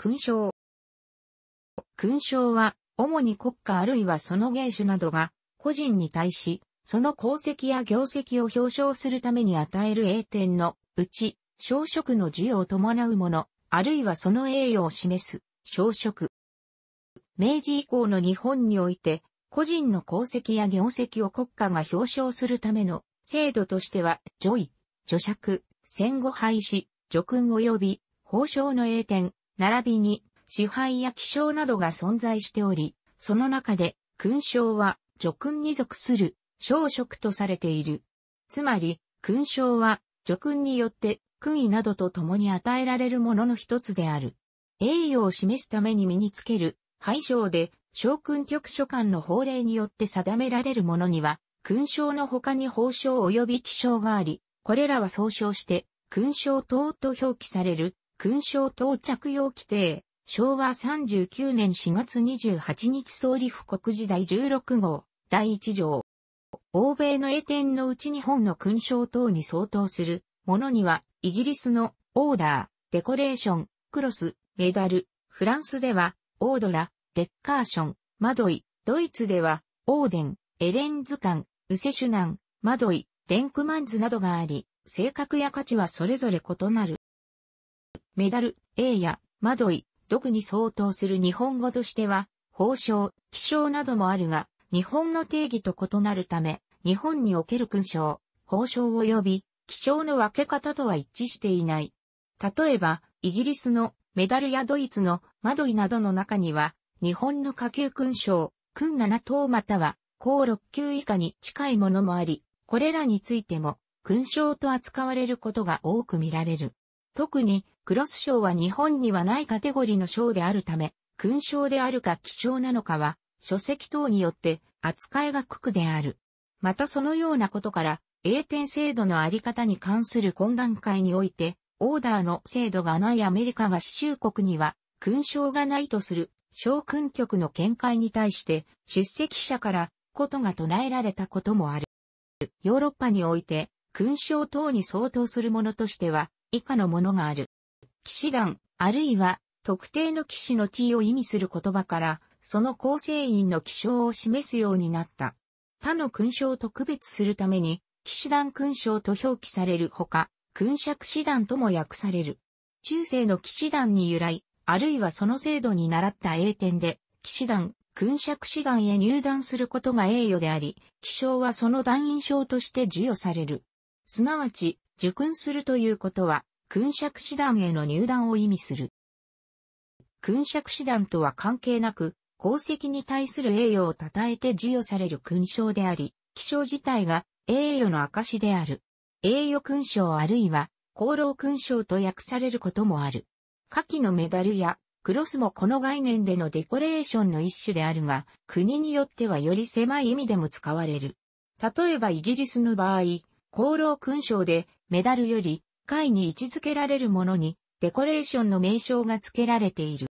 勲章。勲章は、主に国家あるいはその芸種などが、個人に対し、その功績や業績を表彰するために与える栄典のうち、小職の授与を伴うもの、あるいはその栄誉を示す、小職。明治以降の日本において、個人の功績や業績を国家が表彰するための制度としては、叙位、叙爵、戦後廃止、叙勲及び、褒章の栄典、並びに支配や気象などが存在しており、その中で勲章は叙勲に属する小職とされている。つまり、勲章は叙勲によって勲位などと共に与えられるものの一つである。栄誉を示すために身につける拝章で、将勲局所管の法令によって定められるものには、勲章の他に褒章及び気象があり、これらは総称して、勲章等と表記される勲章等着用規定、昭和39年4月28日総理府国時代16号、第1条。欧米の英典のうち日本の勲章等に相当するものには、イギリスのオーダー、デコレーション、クロス、メダル、フランスでは、オードラ、デッカーション、マドイ、ドイツでは、オーデン、エレンズカン、ウセシュナン、マドイ、デンクマンズなどがあり、性格や価値はそれぞれ異なる。メダル、英や、マドイ、に相当する日本語としては、法章、気象などもあるが、日本の定義と異なるため、日本における勲章、褒章及び、気象の分け方とは一致していない。例えば、イギリスのメダルやドイツのマドイなどの中には、日本の下級勲章、勲7等または、高6級以下に近いものもあり、これらについても、勲章と扱われることが多く見られる。特に、クロス賞は日本にはないカテゴリーの賞であるため、勲章であるか希少なのかは、書籍等によって扱いが区区である。またそのようなことから、英典制度のあり方に関する懇談会において、オーダーの制度がないアメリカが支州国には、勲章がないとする、小勲局の見解に対して、出席者から、ことが唱えられたこともある。ヨーロッパにおいて、勲章等に相当するものとしては、以下のものがある。騎士団、あるいは特定の騎士の地位を意味する言葉から、その構成員の気象を示すようになった。他の勲章と区別するために、騎士団勲章と表記されるほか、勲爵士団とも訳される。中世の騎士団に由来、あるいはその制度に習った英典で、騎士団、勲爵士団へ入団することが栄誉であり、気象はその団員証として授与される。すなわち、受勲するということは、勲釈師団への入団を意味する。勲釈師団とは関係なく、功績に対する栄誉を称えて授与される勲章であり、起章自体が栄誉の証である。栄誉勲章あるいは、功労勲章と訳されることもある。下記のメダルやクロスもこの概念でのデコレーションの一種であるが、国によってはより狭い意味でも使われる。例えばイギリスの場合、功労勲章でメダルより、会に位置づけられるものに、デコレーションの名称が付けられている。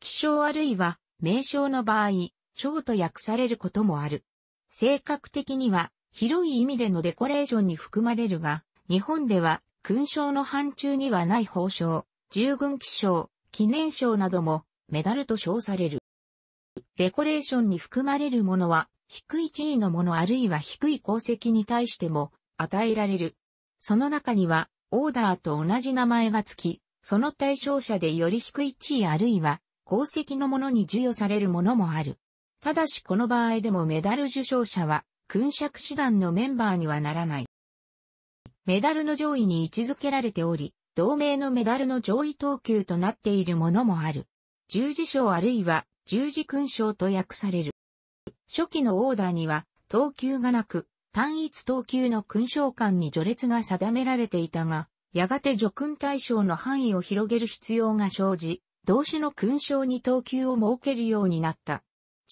希少あるいは、名称の場合、章と訳されることもある。性格的には、広い意味でのデコレーションに含まれるが、日本では、勲章の範疇にはない褒章、従軍気象記念章なども、メダルと称される。デコレーションに含まれるものは、低い地位のものあるいは低い功績に対しても、与えられる。その中には、オーダーと同じ名前がつき、その対象者でより低い地位あるいは、功績のものに授与されるものもある。ただしこの場合でもメダル受賞者は、勲爵師団のメンバーにはならない。メダルの上位に位置づけられており、同盟のメダルの上位等級となっているものもある。十字章あるいは十字勲章と訳される。初期のオーダーには等級がなく、単一等級の勲章官に序列が定められていたが、やがて叙勲対象の範囲を広げる必要が生じ、同種の勲章に等級を設けるようになった。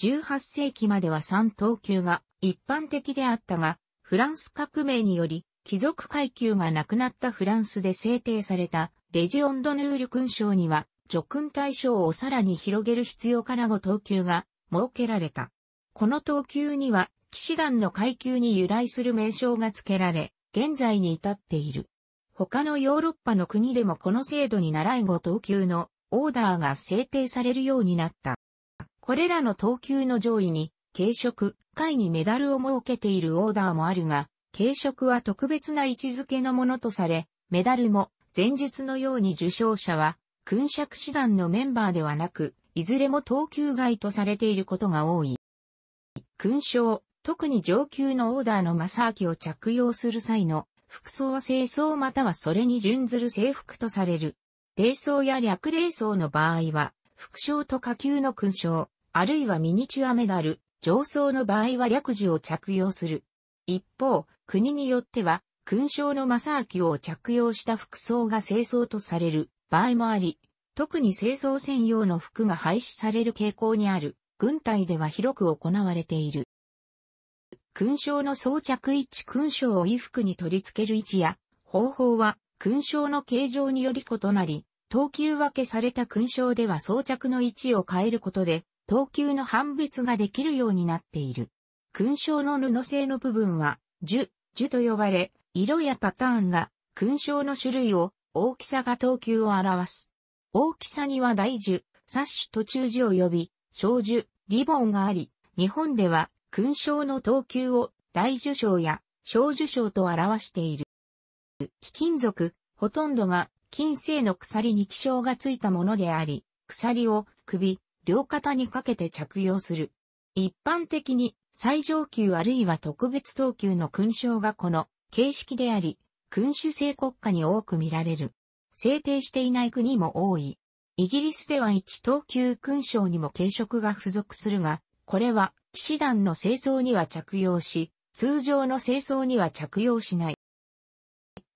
18世紀までは3等級が一般的であったが、フランス革命により、貴族階級がなくなったフランスで制定されたレジオンドヌール勲章には、叙勲対象をさらに広げる必要から5等級が設けられた。この等級には騎士団の階級に由来する名称が付けられ、現在に至っている。他のヨーロッパの国でもこの制度に習い後等級のオーダーが制定されるようになった。これらの等級の上位に、軽食、会にメダルを設けているオーダーもあるが、軽食は特別な位置づけのものとされ、メダルも前述のように受賞者は、勲爵師団のメンバーではなく、いずれも等級外とされていることが多い。勲章、特に上級のオーダーのマサーキを着用する際の服装は清掃またはそれに準ずる制服とされる。霊装や略霊装の場合は、副章と下級の勲章、あるいはミニチュアメダル、上層の場合は略字を着用する。一方、国によっては、勲章の正明を着用した服装が清掃とされる場合もあり、特に清掃専用の服が廃止される傾向にある、軍隊では広く行われている。勲章の装着位置勲章を衣服に取り付ける位置や方法は勲章の形状により異なり、等級分けされた勲章では装着の位置を変えることで、等級の判別ができるようになっている。勲章の布製の部分は、樹、樹と呼ばれ、色やパターンが、勲章の種類を、大きさが等級を表す。大きさには大樹、サッシュ途中樹及び、小樹、リボンがあり、日本では勲章の等級を大受章や小受章と表している。貴金属、ほとんどが金製の鎖に気象がついたものであり、鎖を首、両肩にかけて着用する。一般的に最上級あるいは特別等級の勲章がこの形式であり、君主制国家に多く見られる。制定していない国も多い。イギリスでは一等級勲章にも軽食が付属するが、これは騎士団の清掃には着用し、通常の清掃には着用しない。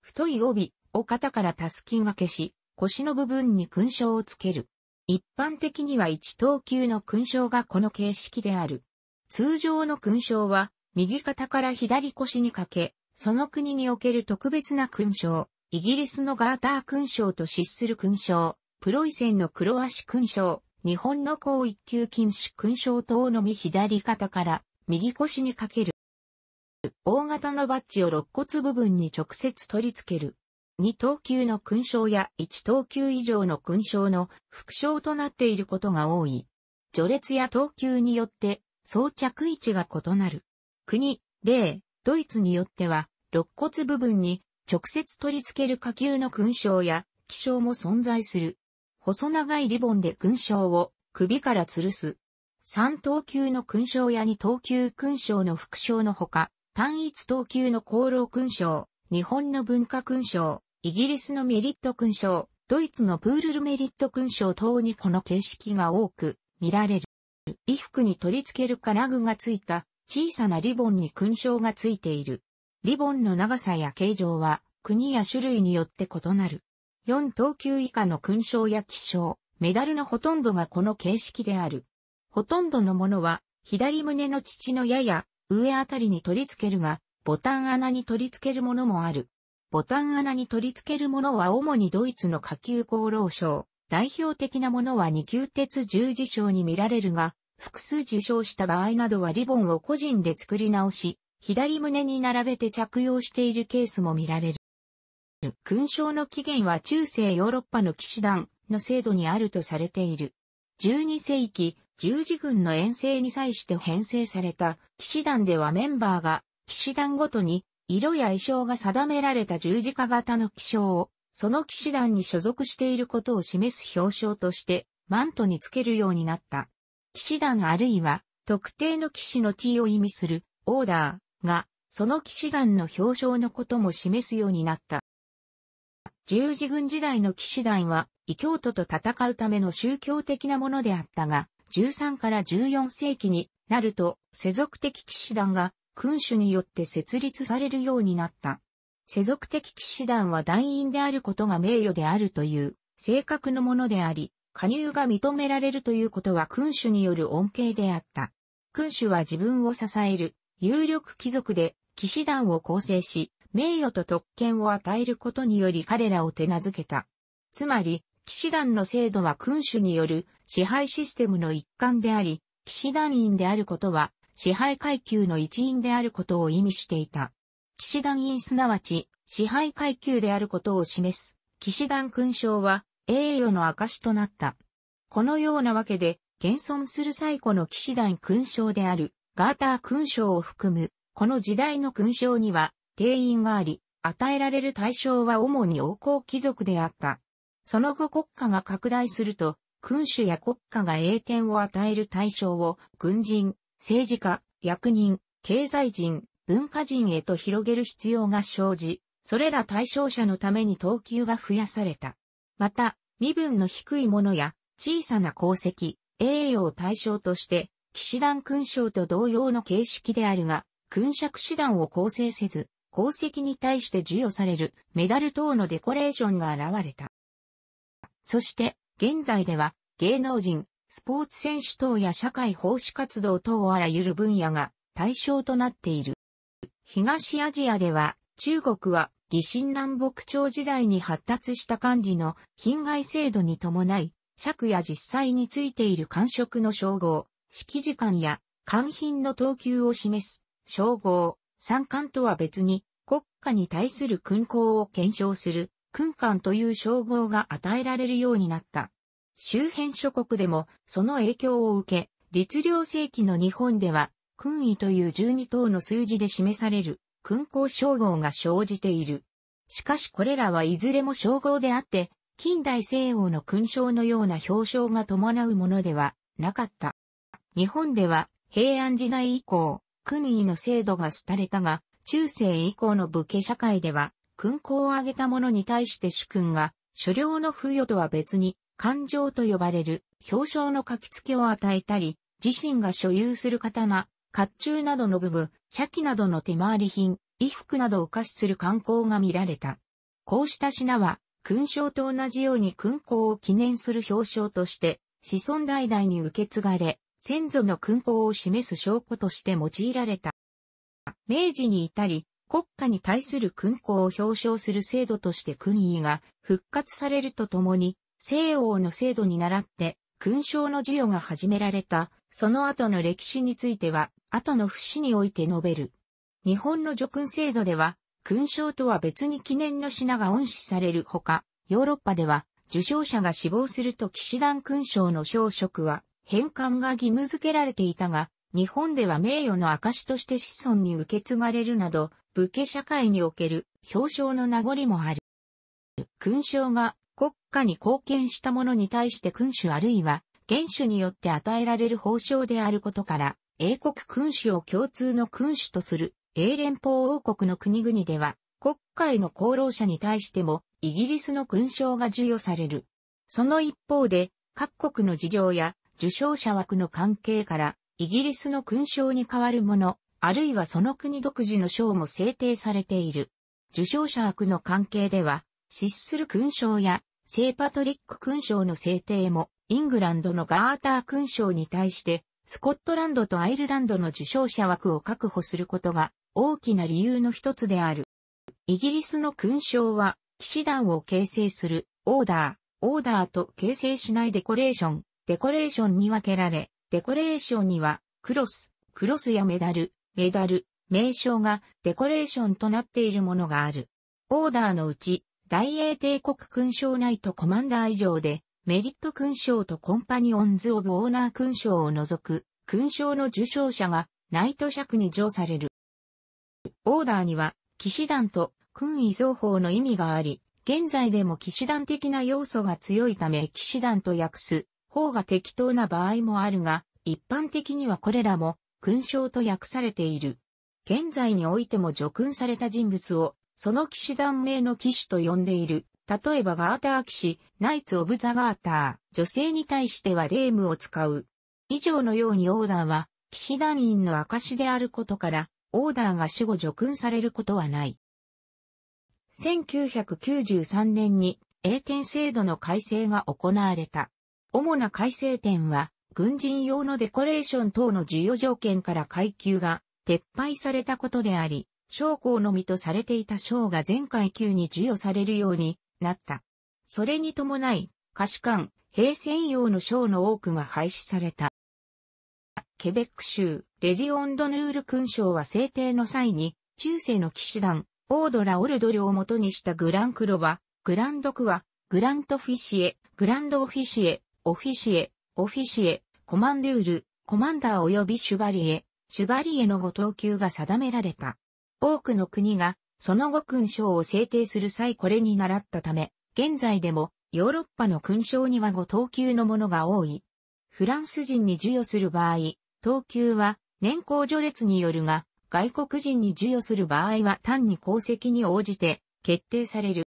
太い帯を肩からたすき分けし、腰の部分に勲章をつける。一般的には一等級の勲章がこの形式である。通常の勲章は、右肩から左腰にかけ、その国における特別な勲章、イギリスのガーター勲章と失する勲章、プロイセンの黒足勲章、日本の高一級禁止勲章等のみ左肩から右腰にかける。大型のバッジを肋骨部分に直接取り付ける。2等級の勲章や1等級以上の勲章の副章となっていることが多い。序列や等級によって装着位置が異なる。国、例、ドイツによっては、肋骨部分に直接取り付ける下級の勲章や気章も存在する。細長いリボンで勲章を首から吊るす。三等級の勲章や二等級勲章の副章のほか、単一等級の功労勲章、日本の文化勲章、イギリスのメリット勲章、ドイツのプールルメリット勲章等にこの形式が多く見られる。衣服に取り付ける金具がついた小さなリボンに勲章がついている。リボンの長さや形状は国や種類によって異なる。4等級以下の勲章や記章、メダルのほとんどがこの形式である。ほとんどのものは、左胸の父のやや上あたりに取り付けるが、ボタン穴に取り付けるものもある。ボタン穴に取り付けるものは主にドイツの下級功労賞。代表的なものは二級鉄十字章に見られるが、複数受賞した場合などはリボンを個人で作り直し、左胸に並べて着用しているケースも見られる。勲章の起源は中世ヨーロッパの騎士団の制度にあるとされている。12世紀、十字軍の遠征に際して編成された騎士団ではメンバーが騎士団ごとに色や衣装が定められた十字架型の騎章をその騎士団に所属していることを示す表彰としてマントにつけるようになった。騎士団あるいは特定の騎士の T を意味するオーダーがその騎士団の表彰のことも示すようになった。十字軍時代の騎士団は、異教徒と戦うための宗教的なものであったが、13から14世紀になると、世俗的騎士団が君主によって設立されるようになった。世俗的騎士団は団員であることが名誉であるという性格のものであり、加入が認められるということは君主による恩恵であった。君主は自分を支える有力貴族で騎士団を構成し、名誉と特権を与えることにより彼らを手なずけた。つまり、騎士団の制度は君主による支配システムの一環であり、騎士団員であることは支配階級の一員であることを意味していた。騎士団員すなわち支配階級であることを示す騎士団勲章は栄誉の証となった。このようなわけで、現存する最古の騎士団勲章であるガーター勲章を含む、この時代の勲章には定員があり、与えられる対象は主に王侯貴族であった。その後国家が拡大すると、君主や国家が栄転を与える対象を軍人、政治家、役人、経済人、文化人へと広げる必要が生じ、それら対象者のために等級が増やされた。また、身分の低いものや小さな功績、栄誉を対象として、騎士団勲章と同様の形式であるが、勲爵士団を構成せず、功績に対して授与されるメダル等のデコレーションが現れた。そして、現代では芸能人、スポーツ選手等や社会奉仕活動等あらゆる分野が対象となっている。東アジアでは中国は疑心南北朝時代に発達した管理の品外制度に伴い、尺や実際についている感触の称号、式時間や官品の等級を示す称号、三官とは別に国家に対する勲功を検証する勲官という称号が与えられるようになった。周辺諸国でもその影響を受け、律令世紀の日本では、勲位という12等の数字で示される勲功称号が生じている。しかしこれらはいずれも称号であって、近代西欧の勲章のような表彰が伴うものではなかった。日本では平安時代以降、君位の制度が廃れたが、中世以降の武家社会では、勲功を挙げた者に対して主君が、所領の付与とは別に、勘定と呼ばれる表彰の書き付けを与えたり、自身が所有する刀、甲冑などの武具、茶器などの手回り品、衣服などを貸しする観光が見られた。こうした品は、勲章と同じように勲功を記念する表彰として、子孫代々に受け継がれ、先祖の勲功を示す証拠として用いられた。明治に至り、国家に対する勲功を表彰する制度として勲位が復活されるとともに、西欧の制度に倣って勲章の授与が始められた、その後の歴史については、後の節において述べる。日本の叙勲制度では、勲章とは別に記念の品が恩賜されるほか、ヨーロッパでは、受賞者が死亡すると騎士団勲章の装職は、返還が義務付けられていたが、日本では名誉の証として子孫に受け継がれるなど、武家社会における表彰の名残もある。勲章が国家に貢献した者に対して君主あるいは、元首によって与えられる褒章であることから、英国君主を共通の君主とする英連邦王国の国々では、国会の功労者に対しても、イギリスの勲章が授与される。その一方で、各国の事情や受賞者枠の関係から、イギリスの勲章に代わるもの、あるいはその国独自の賞も制定されている。受賞者枠の関係では、失する勲章や、聖パトリック勲章の制定も、イングランドのガーター勲章に対して、スコットランドとアイルランドの受賞者枠を確保することが、大きな理由の一つである。イギリスの勲章は、騎士団を形成する、オーダー、オーダーと形成しないデコレーション、デコレーションに分けられ、デコレーションには、クロス、クロスやメダル、メダル、名称がデコレーションとなっているものがある。オーダーのうち、大英帝国勲章ナイトコマンダー以上で、メリット勲章とコンパニオンズ・オブ・オーナー勲章を除く、勲章の受章者がナイト尺に上される。オーダーには、騎士団と勲位造法の意味があり、現在でも騎士団的な要素が強いため騎士団と訳す方が適当な場合もあるが、一般的にはこれらも勲章と訳されている。現在においても除勲された人物を、その騎士団名の騎士と呼んでいる。例えばガーター騎士、ナイツ・オブ・ザ・ガーター、女性に対してはデームを使う。以上のようにオーダーは、騎士団員の証であることから、オーダーが死後除勲されることはない。1993年に英典制度の改正が行われた。主な改正点は、軍人用のデコレーション等の授与条件から階級が撤廃されたことであり、将校のみとされていた賞が全階級に授与されるようになった。それに伴い、可視官、兵専用の賞の多くが廃止された。ケベック州、レジオンドヌール勲章は制定の際に、中世の騎士団、オードラ・オルドルを元にしたグランクロは、グランドクワ、グラントフィシエ、グランドオフィシエ、オフィシエ、オフィシエ、コマンドゥール、コマンダー及びシュバリエ、シュバリエのご等級が定められた。多くの国が、その後勲章を制定する際これに習ったため、現在でもヨーロッパの勲章にはご等級のものが多い。フランス人に授与する場合、等級は年功序列によるが、外国人に授与する場合は単に功績に応じて決定される。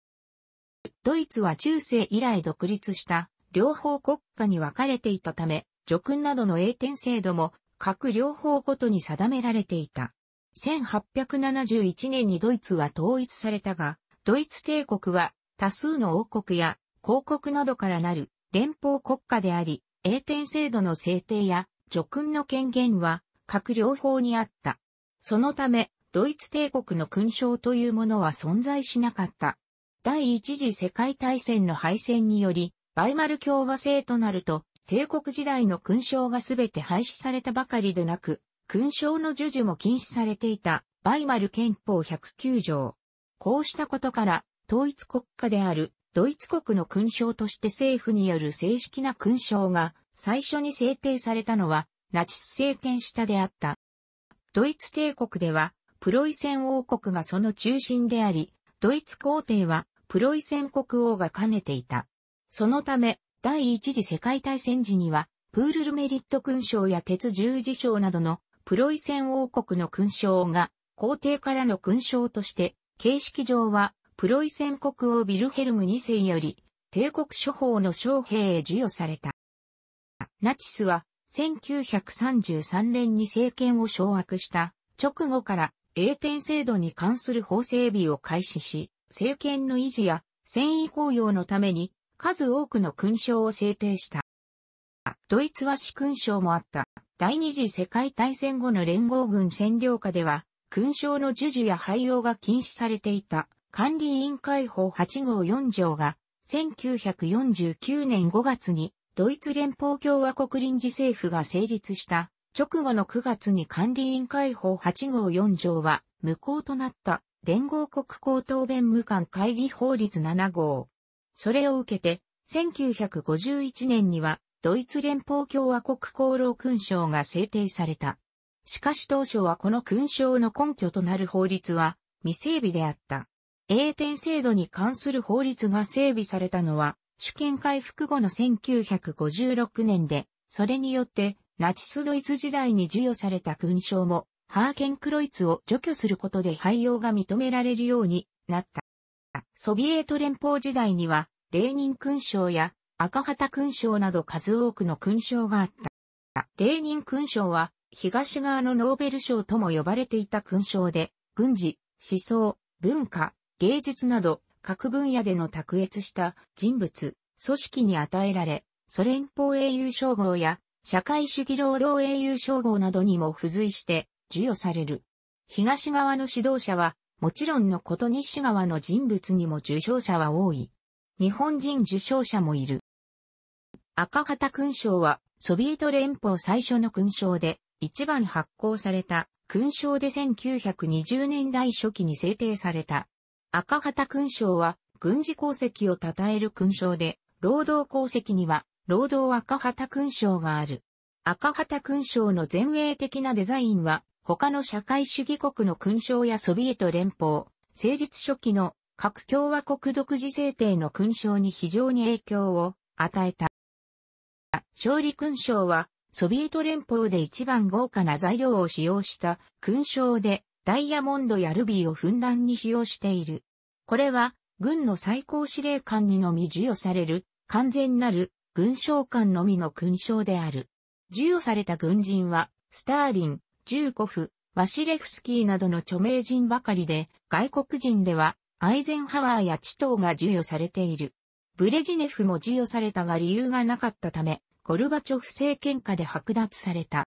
ドイツは中世以来独立した両方国家に分かれていたため、叙勲などの栄典制度も各両方ごとに定められていた。1871年にドイツは統一されたが、ドイツ帝国は多数の王国や公国などからなる連邦国家であり、栄典制度の制定や叙勲の権限は各両方にあった。そのため、ドイツ帝国の勲章というものは存在しなかった。第一次世界大戦の敗戦により、バイマル共和制となると、帝国時代の勲章がすべて廃止されたばかりでなく、勲章の授受も禁止されていた、バイマル憲法109条。こうしたことから、統一国家である、ドイツ国の勲章として政府による正式な勲章が、最初に制定されたのは、ナチス政権下であった。ドイツ帝国では、プロイセン王国がその中心であり、ドイツ皇帝は、プロイセン国王が兼ねていた。そのため、第一次世界大戦時には、プールルメリット勲章や鉄十字章などのプロイセン王国の勲章が皇帝からの勲章として、形式上はプロイセン国王ビルヘルム2世より帝国諸法の将兵へ授与された。ナチスは1933年に政権を掌握した直後から英典制度に関する法整備を開始し、政権の維持や繊維公用のために数多くの勲章を制定した。ドイツは死勲章もあった。第二次世界大戦後の連合軍占領下では、勲章の授受や廃用が禁止されていた管理委員会法8号4条が、1949年5月にドイツ連邦共和国臨時政府が成立した直後の9月に管理委員会法8号4条は無効となった連合国高等弁務官会議法律7号。それを受けて、1951年には、ドイツ連邦共和国功労勲章が制定された。しかし当初はこの勲章の根拠となる法律は未整備であった。英典制度に関する法律が整備されたのは、主権回復後の1956年で、それによってナチスドイツ時代に授与された勲章も、ハーケンクロイツを除去することで廃用が認められるようになった。ソビエト連邦時代には、レーニン勲章や赤旗勲章など数多くの勲章があった。レーニン勲章は、東側のノーベル賞とも呼ばれていた勲章で、軍事、思想、文化、芸術など、各分野での卓越した人物、組織に与えられ、ソ連邦英雄称号や社会主義労働英雄称号などにも付随して授与される。東側の指導者はもちろんのこと西側の人物にも受賞者は多い。日本人受賞者もいる。赤旗勲章は、ソビエト連邦最初の勲章で、一番発行された、勲章で1920年代初期に制定された。赤旗勲章は、軍事功績を称える勲章で、労働功績には、労働赤旗勲章がある。赤旗勲章の前衛的なデザインは、他の社会主義国の勲章やソビエト連邦、成立初期の各共和国独自制定の勲章に非常に影響を与えた。勝利勲章は、ソビエト連邦で一番豪華な材料を使用した勲章で、ダイヤモンドやルビーをふんだんに使用している。これは、軍の最高司令官にのみ授与される、完全なる、軍将官のみの勲章である。授与された軍人は、スターリン、ジューコフ、ワシレフスキーなどの著名人ばかりで、外国人では、アイゼンハワーやチトーが授与されている。ブレジネフも授与されたが理由がなかったため、ゴルバチョフ政権下で剥奪された。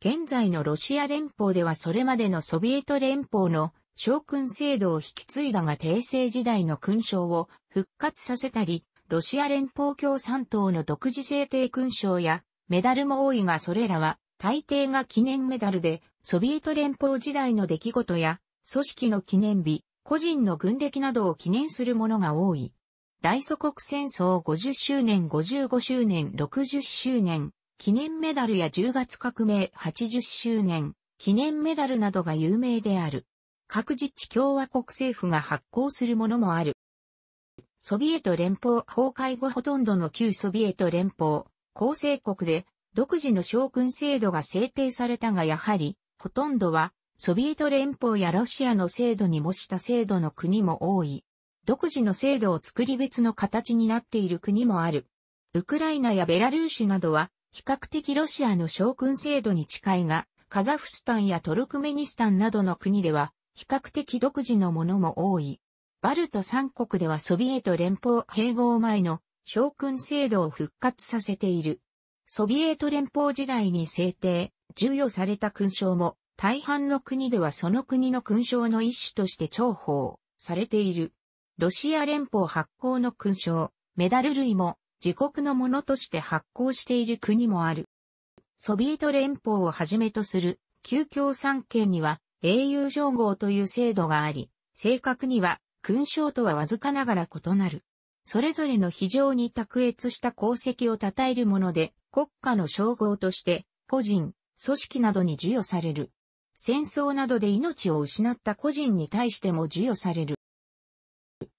現在のロシア連邦ではそれまでのソビエト連邦の将軍制度を引き継いだが帝政時代の勲章を復活させたり、ロシア連邦共産党の独自制定勲章やメダルも多いがそれらは大抵が記念メダルで、ソビエト連邦時代の出来事や、組織の記念日、個人の軍歴などを記念するものが多い。大祖国戦争50周年、55周年、60周年、記念メダルや10月革命80周年、記念メダルなどが有名である。各自治共和国政府が発行するものもある。ソビエト連邦崩壊後ほとんどの旧ソビエト連邦、構成国で独自の将軍制度が制定されたがやはり、ほとんどは、ソビエト連邦やロシアの制度に模した制度の国も多い。独自の制度を作り別の形になっている国もある。ウクライナやベラルーシなどは、比較的ロシアの将軍制度に近いが、カザフスタンやトルクメニスタンなどの国では、比較的独自のものも多い。バルト三国ではソビエト連邦併合前の将軍制度を復活させている。ソビエト連邦時代に制定、授与された勲章も、大半の国ではその国の勲章の一種として重宝されている。ロシア連邦発行の勲章、メダル類も自国のものとして発行している国もある。ソビエト連邦をはじめとする旧共産圏には英雄称号という制度があり、正確には勲章とはわずかながら異なる。それぞれの非常に卓越した功績を称えるもので、国家の称号として、個人、組織などに授与される。戦争などで命を失った個人に対しても授与される。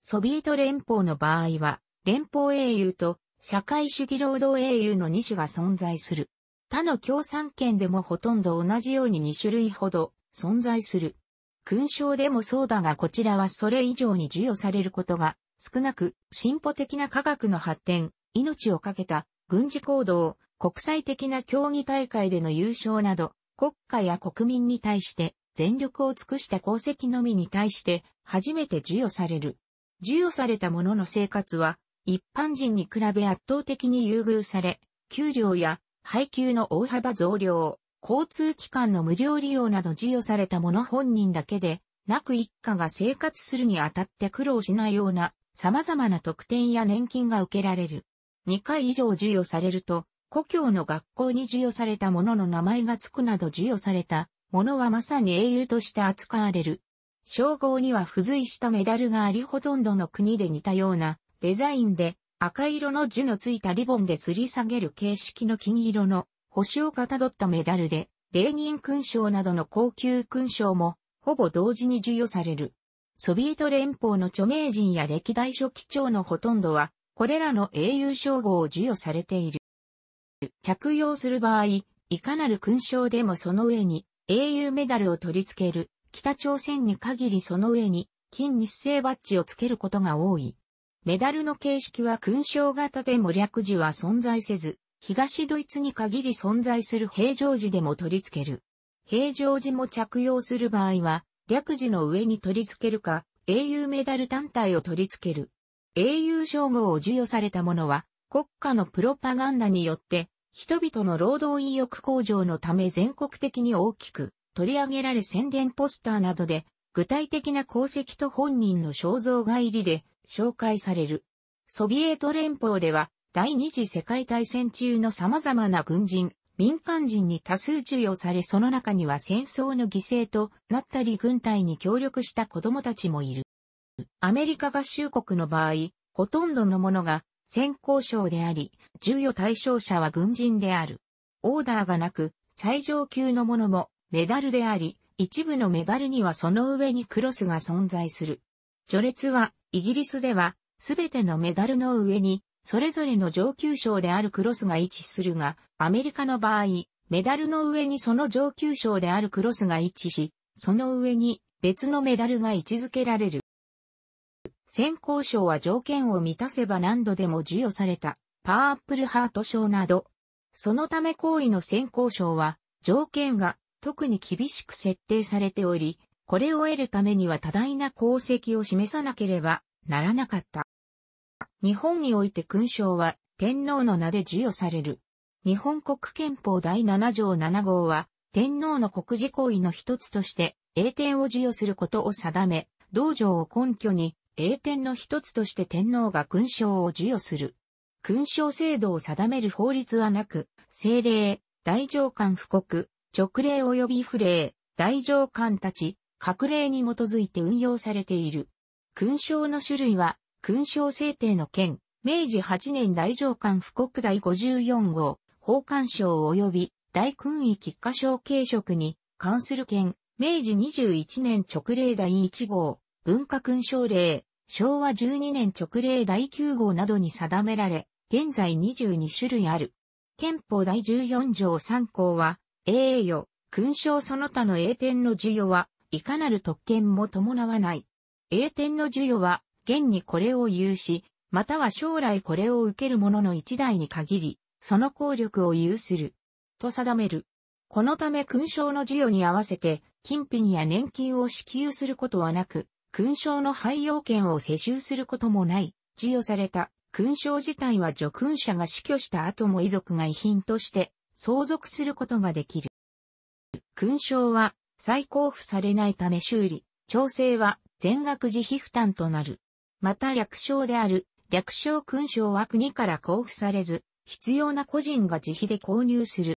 ソビエト連邦の場合は、連邦英雄と社会主義労働英雄の2種が存在する。他の共産圏でもほとんど同じように2種類ほど存在する。勲章でもそうだがこちらはそれ以上に授与されることが少なく、進歩的な科学の発展、命をかけた軍事行動、国際的な競技大会での優勝など、国家や国民に対して全力を尽くした功績のみに対して初めて授与される。授与された者の生活は一般人に比べ圧倒的に優遇され、給料や配給の大幅増量、交通機関の無料利用など授与された者本人だけで、なく一家が生活するにあたって苦労しないような様々な特典や年金が受けられる。2回以上授与されると、故郷の学校に授与されたものの名前がつくなど授与されたものはまさに英雄として扱われる。称号には付随したメダルがありほとんどの国で似たようなデザインで赤色の樹のついたリボンで吊り下げる形式の金色の星をかたどったメダルで、レーニン勲章などの高級勲章もほぼ同時に授与される。ソビエト連邦の著名人や歴代書記長のほとんどは、これらの英雄称号を授与されている。着用する場合、いかなる勲章でもその上に英雄メダルを取り付ける、北朝鮮に限りその上に金日成バッジを付けることが多い。メダルの形式は勲章型でも略字は存在せず、東ドイツに限り存在する平常時でも取り付ける。平常時も着用する場合は、略字の上に取り付けるか、英雄メダル単体を取り付ける。英雄称号を授与された者は、国家のプロパガンダによって、人々の労働意欲向上のため全国的に大きく取り上げられ宣伝ポスターなどで、具体的な功績と本人の肖像が入りで紹介される。ソビエト連邦では、第二次世界大戦中の様々な軍人、民間人に多数授与されその中には戦争の犠牲となったり軍隊に協力した子供たちもいる。アメリカ合衆国の場合、ほとんどのものが先行賞であり、授与対象者は軍人である。オーダーがなく、最上級のものもメダルであり、一部のメダルにはその上にクロスが存在する。序列は、イギリスでは、すべてのメダルの上に、それぞれの上級賞であるクロスが位置するが、アメリカの場合、メダルの上にその上級賞であるクロスが位置し、その上に別のメダルが位置づけられる。先行賞は条件を満たせば何度でも授与された、パーアップルハート賞など。そのため行為の先行賞は、条件が特に厳しく設定されており、これを得るためには多大な功績を示さなければならなかった。日本において勲章は天皇の名で授与される。日本国憲法第7条7号は、天皇の国事行為の一つとして、英典を授与することを定め、道場を根拠に、栄典の一つとして天皇が勲章を授与する。勲章制度を定める法律はなく、政令、大上官布告、直令及び不令、大上官たち、閣令に基づいて運用されている。勲章の種類は、勲章制定の件、明治8年大上官布告第54号、法官賞及び大勲位菊花賞継職に関する件、明治21年直令第1号、文化勲章令、昭和12年直令第9号などに定められ、現在22種類ある。憲法第14条3項は、栄誉、勲章その他の栄典の授与は、いかなる特権も伴わない。栄典の授与は、現にこれを有し、または将来これを受ける者の一代に限り、その効力を有する。と定める。このため勲章の授与に合わせて、金品や年金を支給することはなく、勲章の廃用権を世襲することもない、授与された勲章自体は除勲者が死去した後も遺族が遺品として相続することができる。勲章は再交付されないため修理、調整は全額自費負担となる。また略称である略称勲章は国から交付されず、必要な個人が自費で購入する。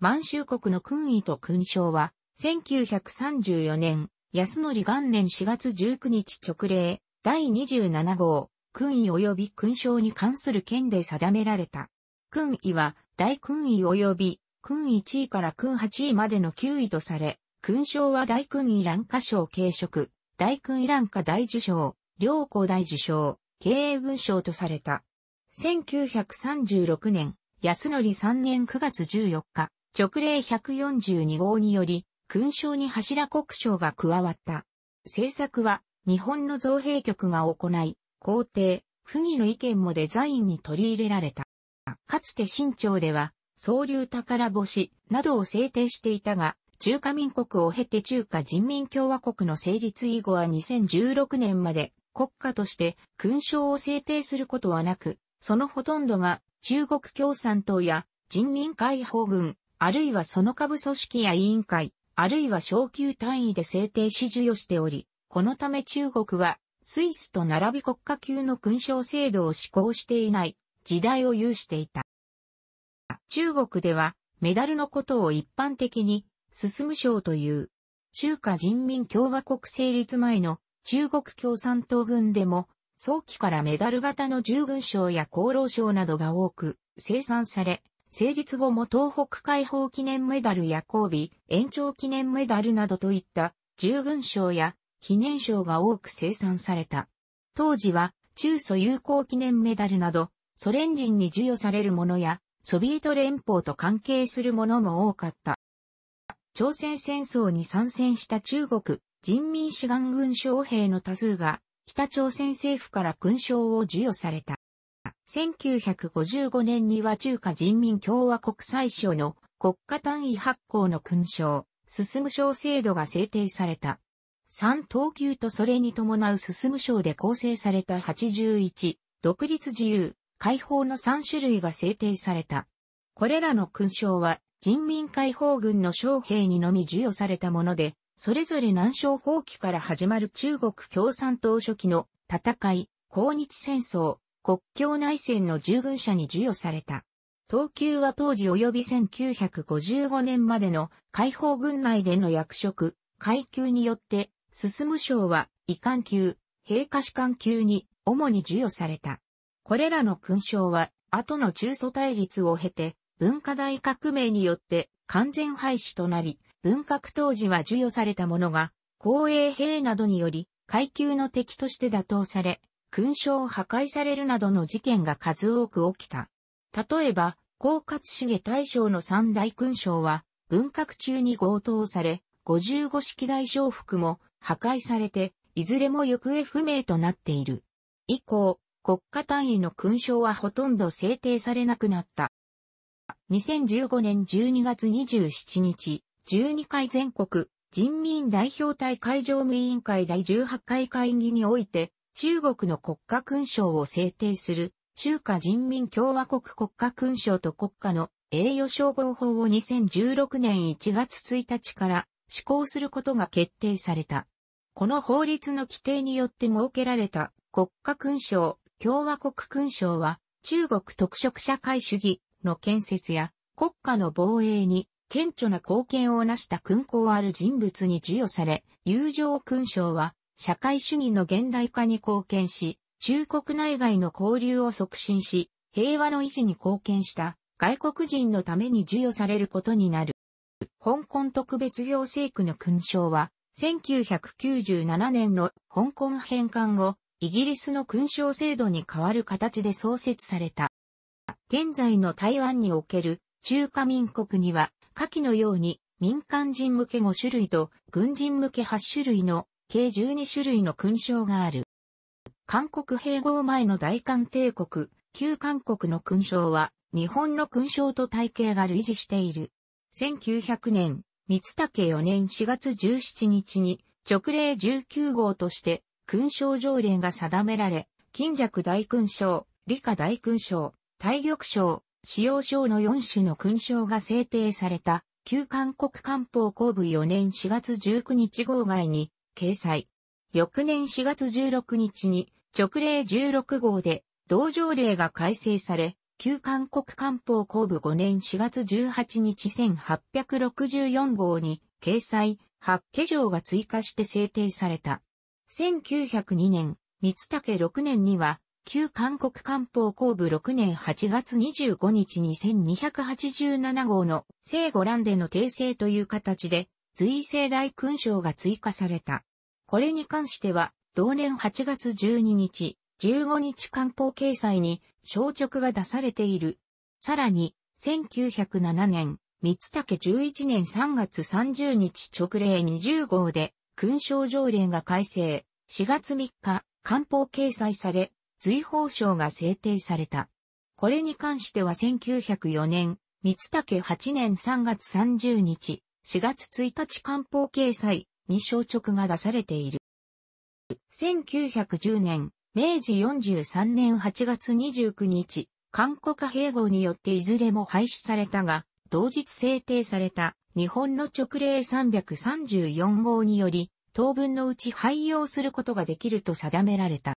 満州国の勲位と勲章は、1934年、安則元年4月19日直令、第27号、勲位及び勲章に関する件で定められた。勲位は、大勲位及び、勲1位から勲8位までの9位とされ、勲章は大勲位蘭花賞継職、大勲位蘭花大受賞、両校大受賞、経営文章とされた。1936年、安則3年9月14日、直令142号により、勲章に柱国章が加わった。制作は日本の造幣局が行い、皇帝、不義の意見もデザインに取り入れられた。かつて清朝では、総流宝星などを制定していたが、中華民国を経て中華人民共和国の成立以後は2016年まで国家として勲章を制定することはなく、そのほとんどが中国共産党や人民解放軍、あるいはその下部組織や委員会、あるいは昇級単位で制定し授与しており、このため中国は、スイスと並び国家級の勲章制度を施行していない時代を有していた。中国では、メダルのことを一般的に、進む賞という、中華人民共和国成立前の中国共産党軍でも、早期からメダル型の従軍賞や功労賞などが多く生産され、成立後も東北解放記念メダルや交尾、延長記念メダルなどといった従軍賞や記念賞が多く生産された。当時は中ソ友好記念メダルなどソ連人に授与されるものやソビエト連邦と関係するものも多かった。朝鮮戦争に参戦した中国人民志願軍将兵の多数が北朝鮮政府から勲章を授与された。1955年には中華人民共和国最初の国家単位発行の勲章、進む章制度が制定された。三等級とそれに伴う進む章で構成された81、独立自由、解放の3種類が制定された。これらの勲章は人民解放軍の将兵にのみ授与されたもので、それぞれ南昌放棄から始まる中国共産党初期の戦い、抗日戦争、国境内戦の従軍者に授与された。等級は当時及び1955年までの解放軍内での役職、階級によって、進む省は、遺憾級、陛下士官級に、主に授与された。これらの勲章は、後の中祖対立を経て、文化大革命によって完全廃止となり、文革当時は授与されたものが、公営兵などにより、階級の敵として打倒され、勲章を破壊されるなどの事件が数多く起きた。例えば、高勝重大将の三大勲章は、文革中に強盗され、55式大将服も破壊されて、いずれも行方不明となっている。以降、国家単位の勲章はほとんど制定されなくなった。2015年12月27日、12回全国人民代表大会常務委員会第18回会議において、中国の国家勲章を制定する中華人民共和国国家勲章と国家の栄誉称号法を2016年1月1日から施行することが決定された。この法律の規定によって設けられた国家勲章、共和国勲章は中国特色社会主義の建設や国家の防衛に顕著な貢献を成した勲功ある人物に授与され、友情勲章は社会主義の現代化に貢献し、中国内外の交流を促進し、平和の維持に貢献した外国人のために授与されることになる。香港特別行政区の勲章は、1997年の香港返還後、イギリスの勲章制度に変わる形で創設された。現在の台湾における中華民国には、下記のように民間人向け5種類と軍人向け8種類の計12種類の勲章がある。韓国併合前の大韓帝国、旧韓国の勲章は、日本の勲章と体系が類似している。1900年、三竹4年4月17日に、直令19号として、勲章条例が定められ、金弱大勲章、理科大勲章、大玉章、使用章の4種の勲章が制定された、旧韓国官報公部4年4月19日号外に、掲載。翌年4月16日に直令16号で同条例が改正され、旧韓国官報公部5年4月18日1864号に掲載、八家条が追加して制定された。1902年、三竹6年には、旧韓国官報公部6年8月25日に1287号の聖五乱での訂正という形で随性大勲章が追加された。これに関しては、同年8月12日、15日官報掲載に、小直が出されている。さらに、1907年、三竹11年3月30日直令20号で、勲章条例が改正、4月3日、官報掲載され、随法章が制定された。これに関しては1904年、三竹8年3月30日、4月1日官報掲載に小直が出されている。1910年、明治43年8月29日、韓国併合によっていずれも廃止されたが、同日制定された日本の直令334号により、当分のうち廃用することができると定められた。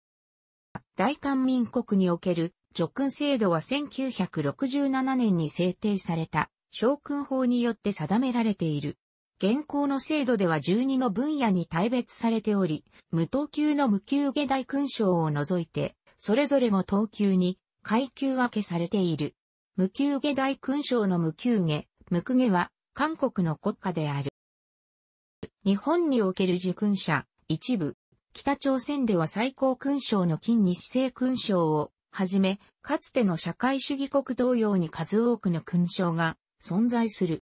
大韓民国における直勲制度は1967年に制定された将軍法によって定められている。現行の制度では12の分野に大別されており、無等級の無給下大勲章を除いて、それぞれの等級に階級分けされている。無給下大勲章の無給下、無区下は韓国の国家である。日本における受勲者、一部、北朝鮮では最高勲章の金日成勲章をはじめ、かつての社会主義国同様に数多くの勲章が存在する。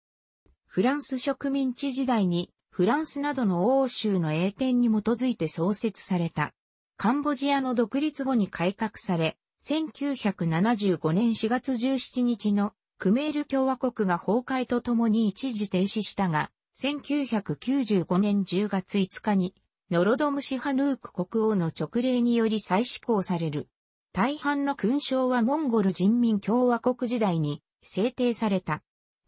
フランス植民地時代にフランスなどの欧州の英典に基づいて創設された。カンボジアの独立後に改革され、1975年4月17日のクメール共和国が崩壊とともに一時停止したが、1995年10月5日にノロドムシハヌーク国王の直令により再施行される。大半の勲章はモンゴル人民共和国時代に制定された。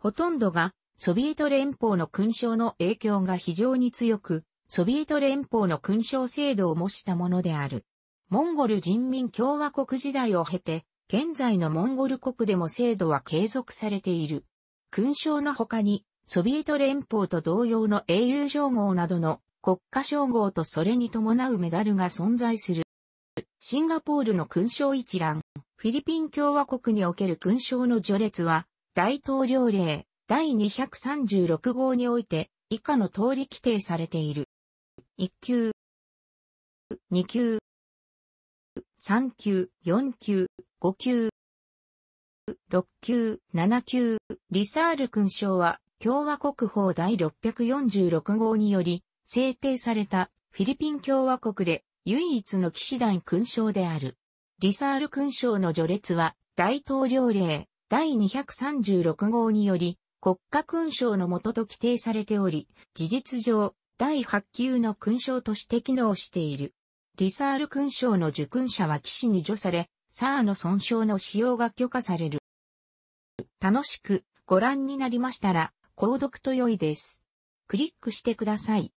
ほとんどがソビエト連邦の勲章の影響が非常に強く、ソビエト連邦の勲章制度を模したものである。モンゴル人民共和国時代を経て、現在のモンゴル国でも制度は継続されている。勲章の他に、ソビエト連邦と同様の英雄称号などの国家称号とそれに伴うメダルが存在する。シンガポールの勲章一覧、フィリピン共和国における勲章の序列は、大統領令第236号において以下の通り規定されている。1級、2級、3級、4級、5級、6級、7級、リサール勲章は共和国法第646号により制定されたフィリピン共和国で唯一の騎士団勲章である。リサール勲章の序列は大統領令第236号により、国家勲章のもとと規定されており、事実上、第8級の勲章として機能している。リサール勲章の受勲者は騎士に除され、サーの損傷の使用が許可される。楽しくご覧になりましたら、購読と良いです。クリックしてください。